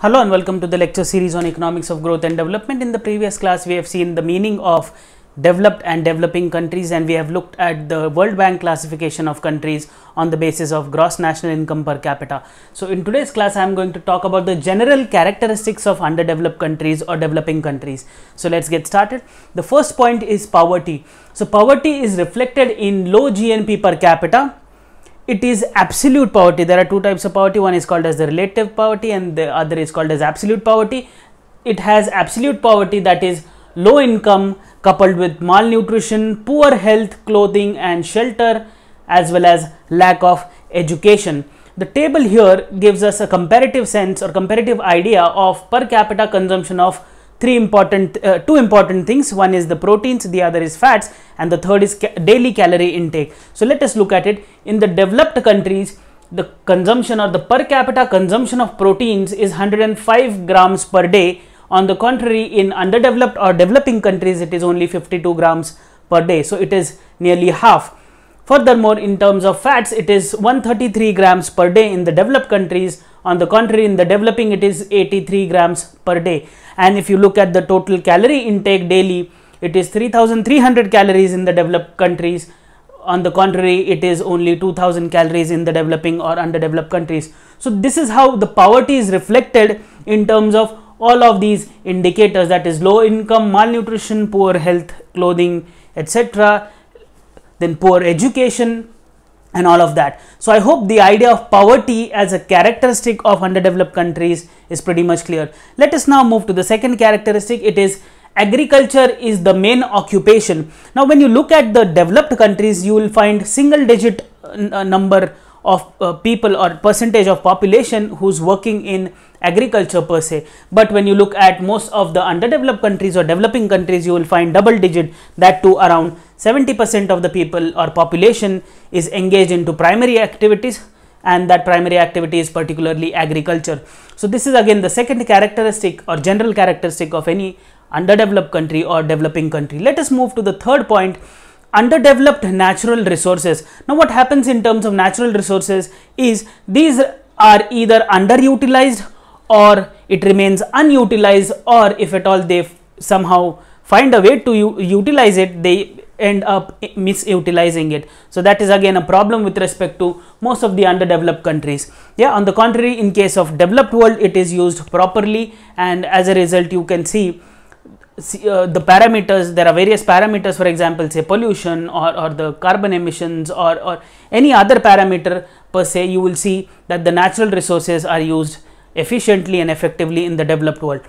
Hello and welcome to the lecture series on economics of growth and development. In the previous class, we have seen the meaning of developed and developing countries and we have looked at the World Bank classification of countries on the basis of gross national income per capita. So in today's class, I am going to talk about the general characteristics of underdeveloped countries or developing countries. So let's get started. The first point is poverty. So poverty is reflected in low GNP per capita it is absolute poverty there are two types of poverty one is called as the relative poverty and the other is called as absolute poverty it has absolute poverty that is low income coupled with malnutrition poor health clothing and shelter as well as lack of education the table here gives us a comparative sense or comparative idea of per capita consumption of three important uh, two important things one is the proteins the other is fats and the third is ca daily calorie intake so let us look at it in the developed countries the consumption or the per capita consumption of proteins is 105 grams per day on the contrary in underdeveloped or developing countries it is only 52 grams per day so it is nearly half furthermore in terms of fats it is 133 grams per day in the developed countries on the contrary, in the developing, it is 83 grams per day. And if you look at the total calorie intake daily, it is 3,300 calories in the developed countries. On the contrary, it is only 2,000 calories in the developing or underdeveloped countries. So this is how the poverty is reflected in terms of all of these indicators that is low income, malnutrition, poor health, clothing, etc. Then poor education, and all of that. So I hope the idea of poverty as a characteristic of underdeveloped countries is pretty much clear. Let us now move to the second characteristic. It is agriculture is the main occupation. Now when you look at the developed countries, you will find single digit uh, uh, number of uh, people or percentage of population who's working in agriculture per se. But when you look at most of the underdeveloped countries or developing countries, you will find double digit that to around 70% of the people or population is engaged into primary activities and that primary activity is particularly agriculture. So this is again the second characteristic or general characteristic of any underdeveloped country or developing country. Let us move to the third point underdeveloped natural resources. Now what happens in terms of natural resources is these are either underutilized or it remains unutilized or if at all they somehow find a way to utilize it, they end up misutilizing it. So that is again a problem with respect to most of the underdeveloped countries. Yeah, on the contrary, in case of developed world, it is used properly and as a result, you can see uh, the parameters there are various parameters for example say pollution or, or the carbon emissions or, or any other parameter per se you will see that the natural resources are used efficiently and effectively in the developed world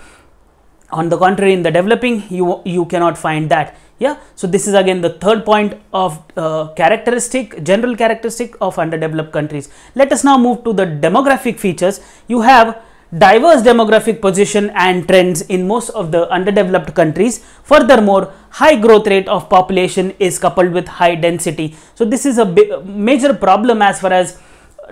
on the contrary in the developing you you cannot find that yeah so this is again the third point of uh, characteristic general characteristic of underdeveloped countries let us now move to the demographic features you have diverse demographic position and trends in most of the underdeveloped countries. Furthermore, high growth rate of population is coupled with high density. So this is a major problem as far as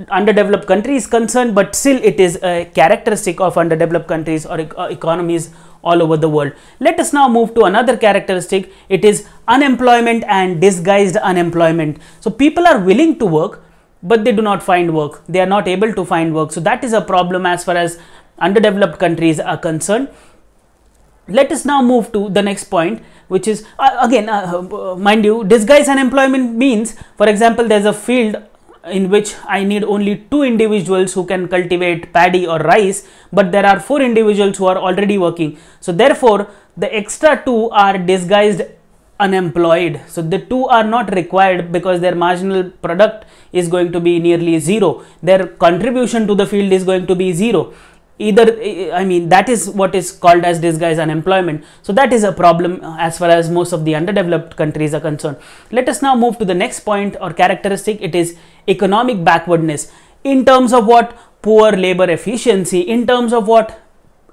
underdeveloped country is concerned, but still it is a characteristic of underdeveloped countries or e uh, economies all over the world. Let us now move to another characteristic. It is unemployment and disguised unemployment. So people are willing to work, but they do not find work. They are not able to find work. So that is a problem as far as underdeveloped countries are concerned. Let us now move to the next point, which is uh, again, uh, uh, mind you, disguise unemployment means, for example, there's a field in which I need only two individuals who can cultivate paddy or rice, but there are four individuals who are already working. So therefore, the extra two are disguised unemployed. So the two are not required because their marginal product is going to be nearly zero. Their contribution to the field is going to be zero. Either, I mean, that is what is called as disguised unemployment. So that is a problem as far as most of the underdeveloped countries are concerned. Let us now move to the next point or characteristic. It is economic backwardness in terms of what poor labor efficiency, in terms of what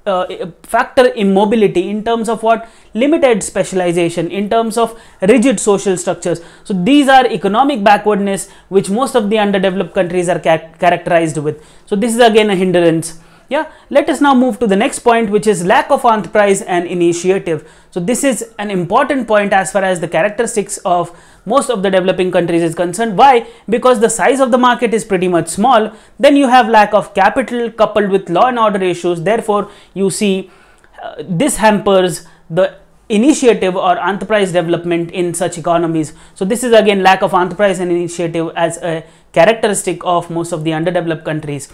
uh, factor immobility in terms of what limited specialization in terms of rigid social structures so these are economic backwardness which most of the underdeveloped countries are characterized with so this is again a hindrance yeah let us now move to the next point which is lack of enterprise and initiative so this is an important point as far as the characteristics of most of the developing countries is concerned. Why? Because the size of the market is pretty much small. Then you have lack of capital coupled with law and order issues. Therefore, you see uh, this hampers the initiative or enterprise development in such economies. So this is again lack of enterprise and initiative as a characteristic of most of the underdeveloped countries.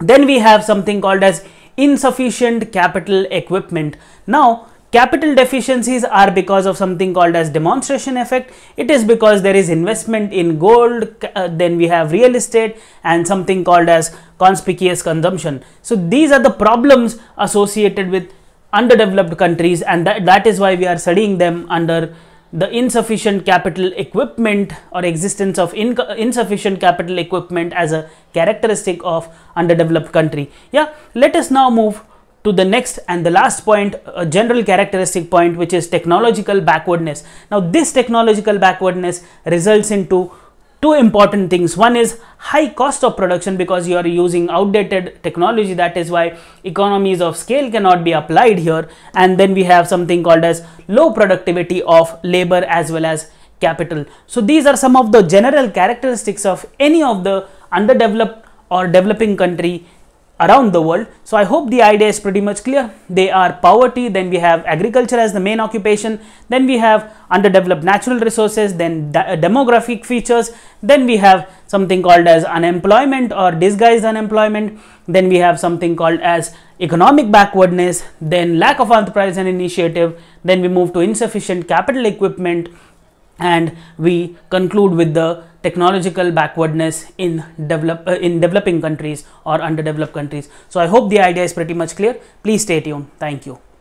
Then we have something called as insufficient capital equipment. Now Capital deficiencies are because of something called as demonstration effect. It is because there is investment in gold, uh, then we have real estate and something called as conspicuous consumption. So these are the problems associated with underdeveloped countries and that, that is why we are studying them under the insufficient capital equipment or existence of in insufficient capital equipment as a characteristic of underdeveloped country. Yeah, let us now move to the next and the last point, a general characteristic point, which is technological backwardness. Now, this technological backwardness results into two important things. One is high cost of production because you are using outdated technology. That is why economies of scale cannot be applied here. And then we have something called as low productivity of labor as well as capital. So these are some of the general characteristics of any of the underdeveloped or developing country around the world. So I hope the idea is pretty much clear. They are poverty, then we have agriculture as the main occupation, then we have underdeveloped natural resources, then de uh, demographic features, then we have something called as unemployment or disguised unemployment, then we have something called as economic backwardness, then lack of enterprise and initiative, then we move to insufficient capital equipment, and we conclude with the technological backwardness in develop uh, in developing countries or underdeveloped countries so i hope the idea is pretty much clear please stay tuned thank you